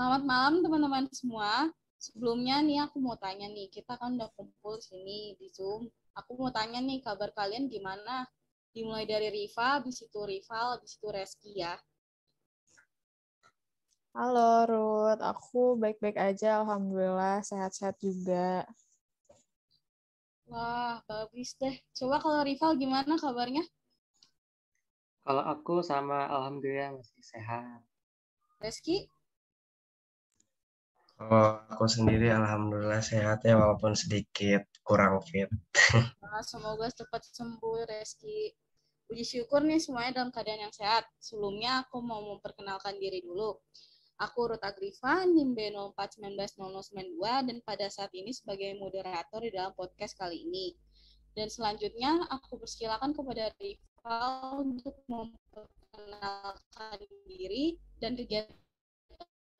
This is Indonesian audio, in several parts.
Selamat malam teman-teman semua. Sebelumnya nih aku mau tanya nih, kita kan udah kumpul sini di Zoom. Aku mau tanya nih kabar kalian gimana? Dimulai dari Riva, habis itu Rival, habis itu Reski ya. Halo Ruth, aku baik-baik aja Alhamdulillah, sehat-sehat juga. Wah, bagus deh. Coba kalau Rival gimana kabarnya? Kalau aku sama Alhamdulillah masih sehat. Reski? Kalau aku sendiri alhamdulillah sehat ya walaupun sedikit kurang fit. Ah, semoga cepat sembuh Reski. Puji syukur nih semuanya dalam keadaan yang sehat. Sebelumnya aku mau memperkenalkan diri dulu. Aku Ruth Agrifa, NIM 0419092, dan pada saat ini sebagai moderator di dalam podcast kali ini. Dan selanjutnya aku persilakan kepada Rival untuk memperkenalkan diri dan kegiatan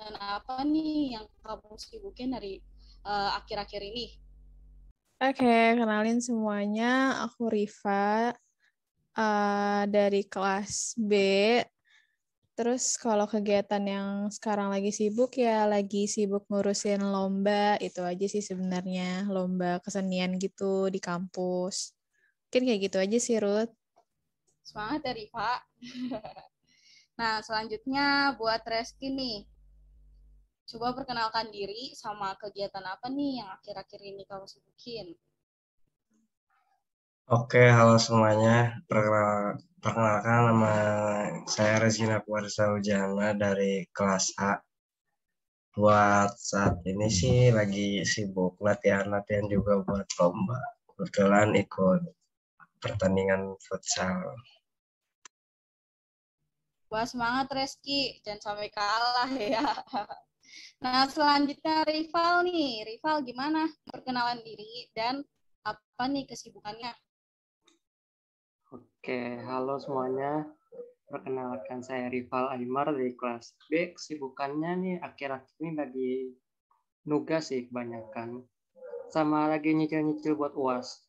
kegiatan apa nih yang kamu sibukin dari eh, akhir-akhir uh, ini? Oke, okay, kenalin semuanya. Aku Riva uh, dari kelas B. Terus kalau kegiatan yang sekarang lagi sibuk ya lagi sibuk ngurusin lomba itu aja sih sebenarnya lomba kesenian gitu di kampus. Mungkin kayak gitu aja sih Ruth. Semangat ya Riva. nah selanjutnya buat Reski nih Coba perkenalkan diri sama kegiatan apa nih yang akhir-akhir ini kamu sibukin. Oke, halo semuanya. Perkenalkan nama saya Rezina Puarsa Ujana dari kelas A. Buat saat ini sih lagi sibuk latihan-latihan juga buat lomba. Kebetulan ikut pertandingan futsal. Wah semangat Reski, jangan sampai kalah ya. Nah, selanjutnya rival nih. Rival gimana perkenalan diri dan apa nih kesibukannya? Oke, halo semuanya. Perkenalkan saya Rival Aymar dari kelas B. Kesibukannya nih akhir-akhir ini lagi nugas sih kebanyakan. Sama lagi nyicil-nyicil buat UAS.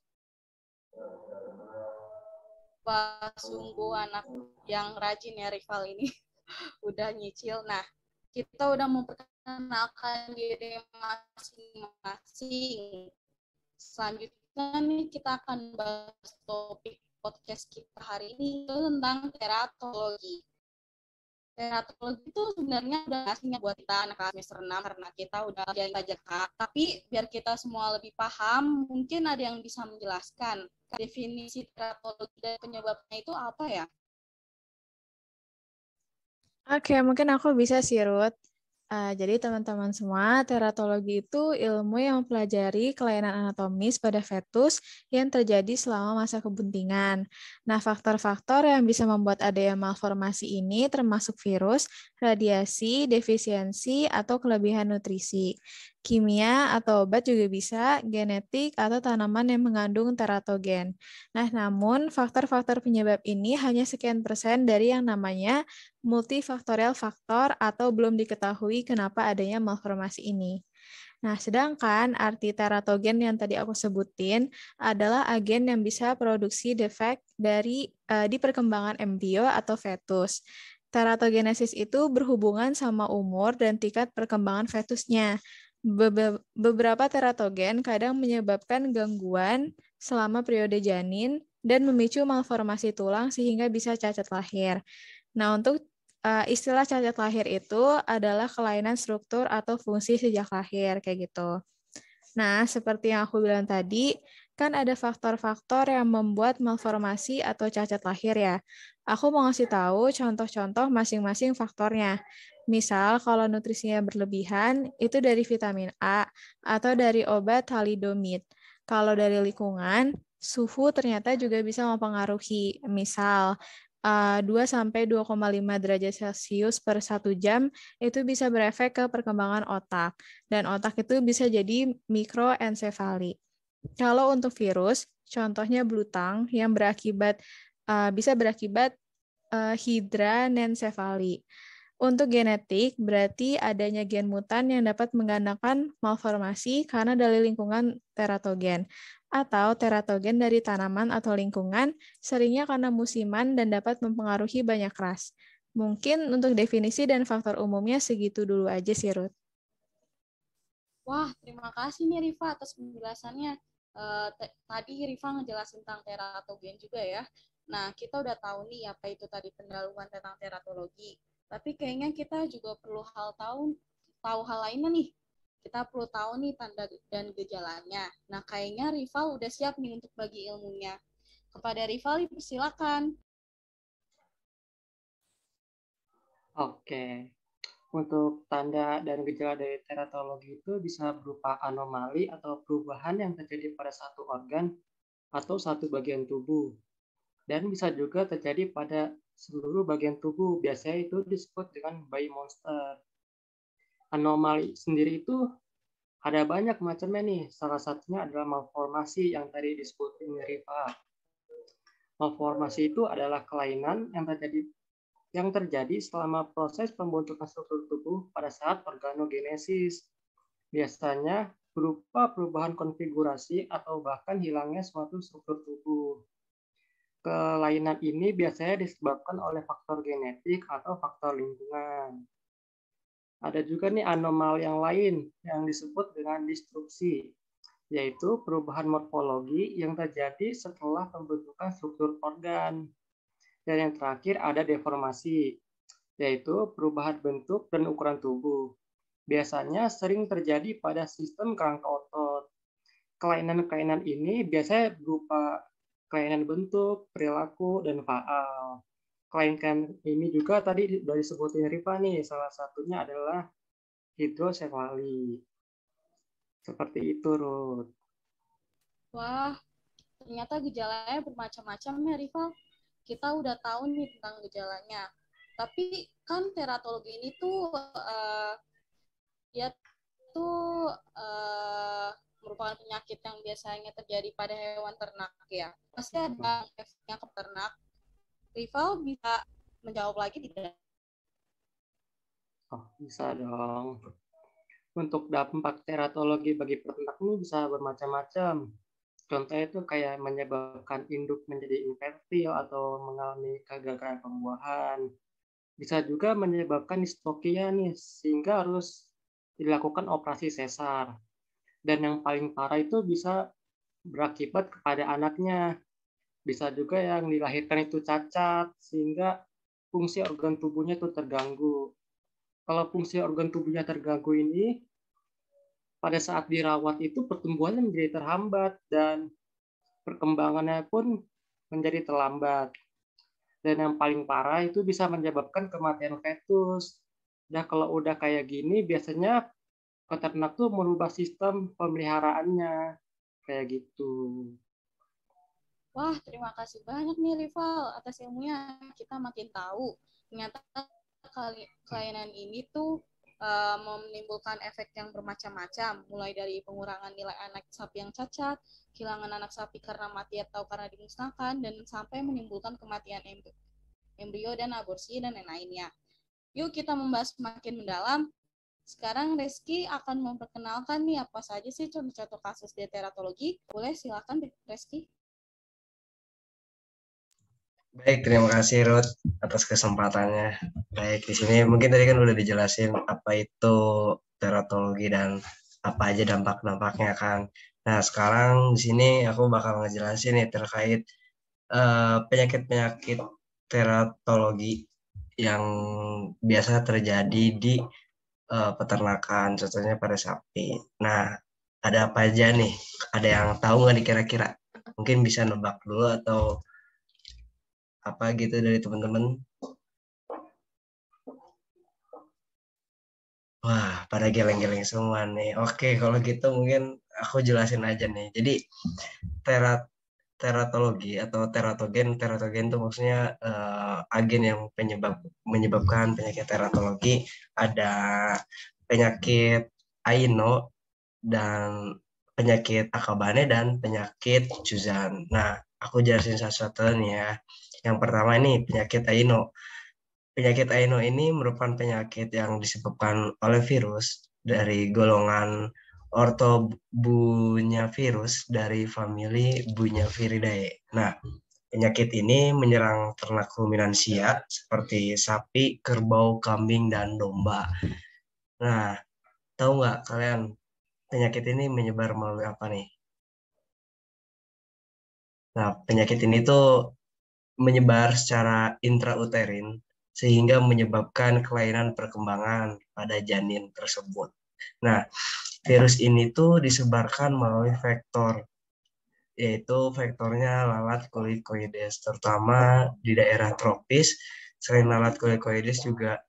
Wah, sungguh anak yang rajin ya rival ini. Udah nyicil. Nah, kita udah memperkenalkan diri masing-masing. Selanjutnya nih kita akan bahas topik podcast kita hari ini tentang teratologi. Teratologi itu sebenarnya udah asingnya buat kita anak semester 6 karena kita udah belajar pajak tapi biar kita semua lebih paham mungkin ada yang bisa menjelaskan definisi teratologi dan penyebabnya itu apa ya? Oke, okay, mungkin aku bisa sih, Ruth. Uh, jadi teman-teman semua, teratologi itu ilmu yang mempelajari kelainan anatomis pada fetus yang terjadi selama masa kebuntingan. Nah, faktor-faktor yang bisa membuat adanya malformasi ini termasuk virus, radiasi, defisiensi, atau kelebihan nutrisi kimia atau obat juga bisa, genetik atau tanaman yang mengandung teratogen. Nah, namun faktor-faktor penyebab ini hanya sekian persen dari yang namanya multifaktorial faktor atau belum diketahui kenapa adanya malformasi ini. Nah, sedangkan arti teratogen yang tadi aku sebutin adalah agen yang bisa produksi defek dari uh, di perkembangan embrio atau fetus. Teratogenesis itu berhubungan sama umur dan tingkat perkembangan fetusnya. Beberapa teratogen kadang menyebabkan gangguan selama periode janin dan memicu malformasi tulang sehingga bisa cacat lahir. Nah, untuk uh, istilah cacat lahir itu adalah kelainan struktur atau fungsi sejak lahir kayak gitu. Nah, seperti yang aku bilang tadi, kan ada faktor-faktor yang membuat malformasi atau cacat lahir ya. Aku mau ngasih tahu contoh-contoh masing-masing faktornya. Misal, kalau nutrisinya berlebihan, itu dari vitamin A atau dari obat halidomid. Kalau dari lingkungan, suhu ternyata juga bisa mempengaruhi. Misal, 2-2,5 eh, derajat Celcius per satu jam itu bisa berefek ke perkembangan otak. Dan otak itu bisa jadi mikroensefali. Kalau untuk virus, contohnya blutang yang berakibat uh, bisa berakibat uh, hidranensefali. Untuk genetik, berarti adanya gen mutan yang dapat menggandakan malformasi karena dari lingkungan teratogen atau teratogen dari tanaman atau lingkungan, seringnya karena musiman dan dapat mempengaruhi banyak ras. Mungkin untuk definisi dan faktor umumnya segitu dulu aja sih, Ruth. Wah, terima kasih nih Riva atas penjelasannya. Uh, tadi Riva ngejelasin tentang teratogen juga ya. Nah, kita udah tahu nih apa itu tadi pendahuluan tentang teratologi. Tapi kayaknya kita juga perlu hal tahu tahu hal lainnya nih. Kita perlu tahu nih tanda dan gejalanya. Nah, kayaknya rival udah siap nih untuk bagi ilmunya. Kepada rival silakan. Oke. Untuk tanda dan gejala dari teratologi itu bisa berupa anomali atau perubahan yang terjadi pada satu organ atau satu bagian tubuh dan bisa juga terjadi pada seluruh bagian tubuh. Biasanya itu disebut dengan bayi monster. Anomali sendiri itu ada banyak macamnya nih. Salah satunya adalah malformasi yang tadi disebutin Riva. Malformasi itu adalah kelainan yang terjadi yang terjadi selama proses pembentukan struktur tubuh pada saat organogenesis. Biasanya berupa perubahan konfigurasi atau bahkan hilangnya suatu struktur tubuh kelainan ini biasanya disebabkan oleh faktor genetik atau faktor lingkungan. Ada juga nih anomali yang lain yang disebut dengan disrupsi, yaitu perubahan morfologi yang terjadi setelah pembentukan struktur organ. Dan yang terakhir ada deformasi, yaitu perubahan bentuk dan ukuran tubuh. Biasanya sering terjadi pada sistem kerangka otot kelainan-kelainan ini biasanya berupa kelainan bentuk, perilaku, dan faal. Kelainan ini juga tadi dari disebutin Riva nih, salah satunya adalah hidrosefali. Seperti itu, Ruth. Wah, ternyata gejalanya bermacam-macam ya, Riva. Kita udah tahu nih tentang gejalanya. Tapi kan teratologi ini tuh uh, ya tuh uh, merupakan penyakit yang biasanya terjadi pada hewan ternak ya. Pasti ada efeknya ke ternak. Rival bisa menjawab lagi tidak? Oh, bisa dong. Untuk dampak teratologi bagi peternak ini bisa bermacam-macam. Contohnya itu kayak menyebabkan induk menjadi infertil atau mengalami kegagalan pembuahan. Bisa juga menyebabkan distokia nih, sehingga harus dilakukan operasi sesar dan yang paling parah itu bisa berakibat kepada anaknya. Bisa juga yang dilahirkan itu cacat sehingga fungsi organ tubuhnya itu terganggu. Kalau fungsi organ tubuhnya terganggu ini pada saat dirawat itu pertumbuhannya menjadi terhambat dan perkembangannya pun menjadi terlambat. Dan yang paling parah itu bisa menyebabkan kematian fetus. Nah, kalau udah kayak gini biasanya peternak tuh merubah sistem pemeliharaannya kayak gitu. Wah, terima kasih banyak nih Rival atas ilmunya. Kita makin tahu ternyata kelainan ini tuh uh, menimbulkan efek yang bermacam-macam, mulai dari pengurangan nilai anak sapi yang cacat, kehilangan anak sapi karena mati atau karena dimusnahkan, dan sampai menimbulkan kematian embrio dan aborsi dan lain-lainnya. Yuk kita membahas makin mendalam sekarang Reski akan memperkenalkan nih apa saja sih contoh-contoh kasus di teratologi Boleh silakan Reski. Baik, terima kasih Ruth atas kesempatannya. Baik, di sini mungkin tadi kan udah dijelasin apa itu teratologi dan apa aja dampak-dampaknya kan. Nah, sekarang di sini aku bakal ngejelasin nih terkait eh, penyakit-penyakit uh, teratologi yang biasa terjadi di Eh, peternakan, contohnya pada sapi. Nah, ada apa aja nih? Ada yang tahu nggak dikira-kira? Mungkin bisa nebak dulu atau apa gitu dari teman-teman. Wah, pada geleng-geleng semua nih. Oke, kalau gitu mungkin aku jelasin aja nih. Jadi, terat teratologi atau teratogen teratogen itu maksudnya uh, agen yang penyebab menyebabkan penyakit teratologi ada penyakit Aino dan penyakit Akabane dan penyakit juzan. Nah, aku jelasin satu-satu nih ya. Yang pertama ini penyakit Aino. Penyakit Aino ini merupakan penyakit yang disebabkan oleh virus dari golongan Orto bunya virus dari famili bunya Viridae. Nah, penyakit ini menyerang ternak ruminansia seperti sapi, kerbau, kambing, dan domba. Nah, tahu nggak kalian penyakit ini menyebar melalui apa nih? Nah, penyakit ini tuh menyebar secara intrauterin sehingga menyebabkan kelainan perkembangan pada janin tersebut. Nah, virus ini tuh disebarkan melalui vektor yaitu vektornya lalat kulit koides terutama di daerah tropis selain lalat kulit koides juga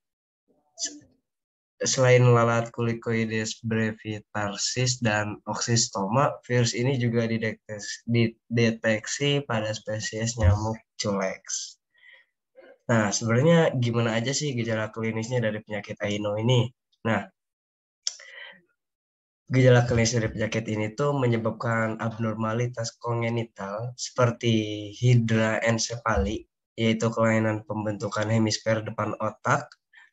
selain lalat kulit koides brevitarsis dan oxystoma, virus ini juga dideteksi, dideteksi pada spesies nyamuk culex. Nah, sebenarnya gimana aja sih gejala klinisnya dari penyakit Aino ini? Nah, Gejala klinis dari penyakit ini tuh menyebabkan abnormalitas kongenital seperti hidraensefali, yaitu kelainan pembentukan hemisfer depan otak,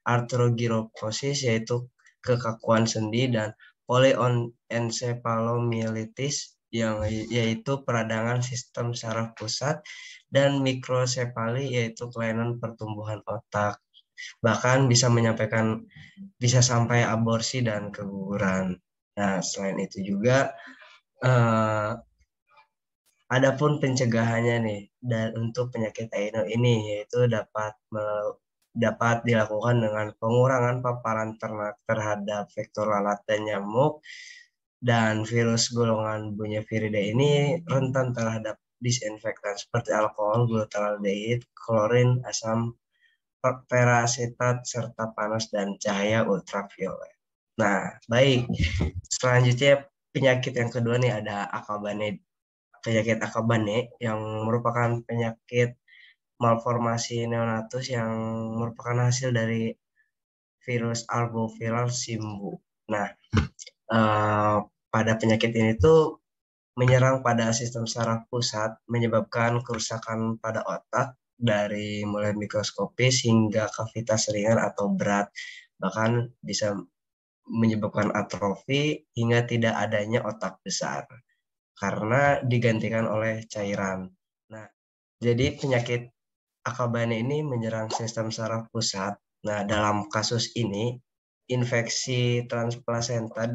arteriogiroposis yaitu kekakuan sendi dan polioencephalomyelitis yang yaitu peradangan sistem saraf pusat dan mikrosepali, yaitu kelainan pertumbuhan otak bahkan bisa menyampaikan bisa sampai aborsi dan keguguran. Nah, selain itu juga uh, pun pencegahannya nih dan untuk penyakit Aino ini yaitu dapat dapat dilakukan dengan pengurangan paparan ternak terhadap vektor lalat dan nyamuk dan virus golongan Bunyaviridae ini rentan terhadap disinfektan seperti alkohol, glutaraldehid, klorin, asam perasetat serta panas dan cahaya ultraviolet. Nah, baik selanjutnya penyakit yang kedua nih ada akabane penyakit akabane yang merupakan penyakit malformasi neonatus yang merupakan hasil dari virus arboviral simbu. Nah, uh, pada penyakit ini tuh menyerang pada sistem saraf pusat menyebabkan kerusakan pada otak dari mulai mikroskopis hingga kavitas ringan atau berat bahkan bisa menyebabkan atrofi hingga tidak adanya otak besar karena digantikan oleh cairan. Nah, jadi penyakit akabane ini menyerang sistem saraf pusat. Nah, dalam kasus ini infeksi transplasenta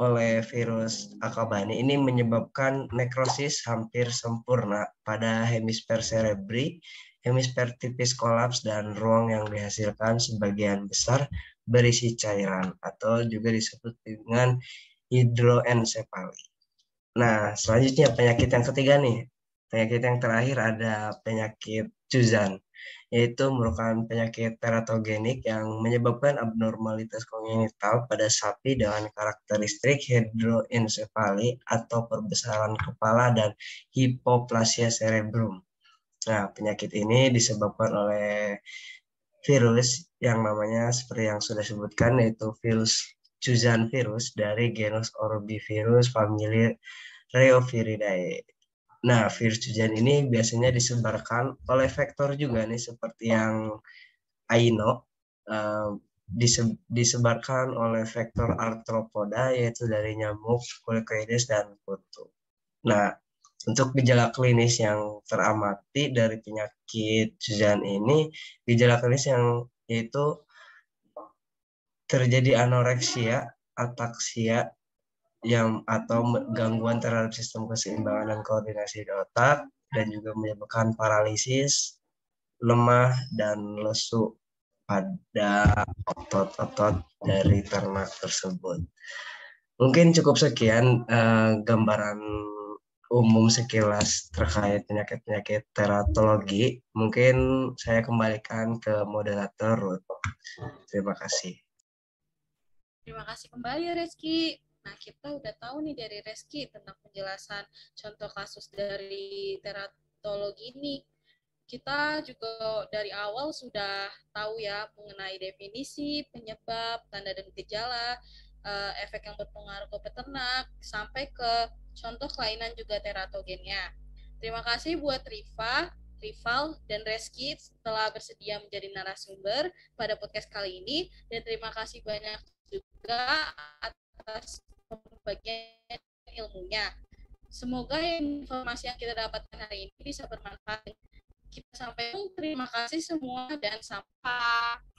oleh virus akabane ini menyebabkan nekrosis hampir sempurna pada hemisfer cerebri, hemisfer tipis kolaps dan ruang yang dihasilkan sebagian besar berisi cairan atau juga disebut dengan hidroensefali. Nah, selanjutnya penyakit yang ketiga nih. Penyakit yang terakhir ada penyakit Suzanne, yaitu merupakan penyakit teratogenik yang menyebabkan abnormalitas kongenital pada sapi dengan karakteristik hidroensefali atau perbesaran kepala dan hipoplasia cerebrum. Nah, penyakit ini disebabkan oleh virus yang namanya seperti yang sudah sebutkan yaitu virus Chuzan virus dari genus Orbivirus famili reoviridae. Nah, virus Chuzan ini biasanya disebarkan oleh vektor juga nih seperti yang Aino uh, eh, dise disebarkan oleh vektor arthropoda yaitu dari nyamuk, Colloides dan kutu. Nah, untuk gejala klinis yang teramati dari penyakit Suzanne ini, gejala klinis yang yaitu terjadi anoreksia, ataksia, yang atau gangguan terhadap sistem keseimbangan dan koordinasi di otak dan juga menyebabkan paralisis, lemah dan lesu pada otot-otot dari ternak tersebut. Mungkin cukup sekian uh, gambaran umum sekilas terkait penyakit-penyakit teratologi, mungkin saya kembalikan ke moderator. Terima kasih. Terima kasih kembali Reski. Nah, kita udah tahu nih dari Reski tentang penjelasan contoh kasus dari teratologi ini. Kita juga dari awal sudah tahu ya mengenai definisi, penyebab, tanda dan gejala, eh, efek yang berpengaruh ke peternak, sampai ke Contoh kelainan juga teratogennya. Terima kasih buat Riva, Rival, dan Reski telah bersedia menjadi narasumber pada podcast kali ini. Dan terima kasih banyak juga atas pembagian ilmunya. Semoga informasi yang kita dapatkan hari ini bisa bermanfaat. Kita sampai terima kasih semua dan sampai.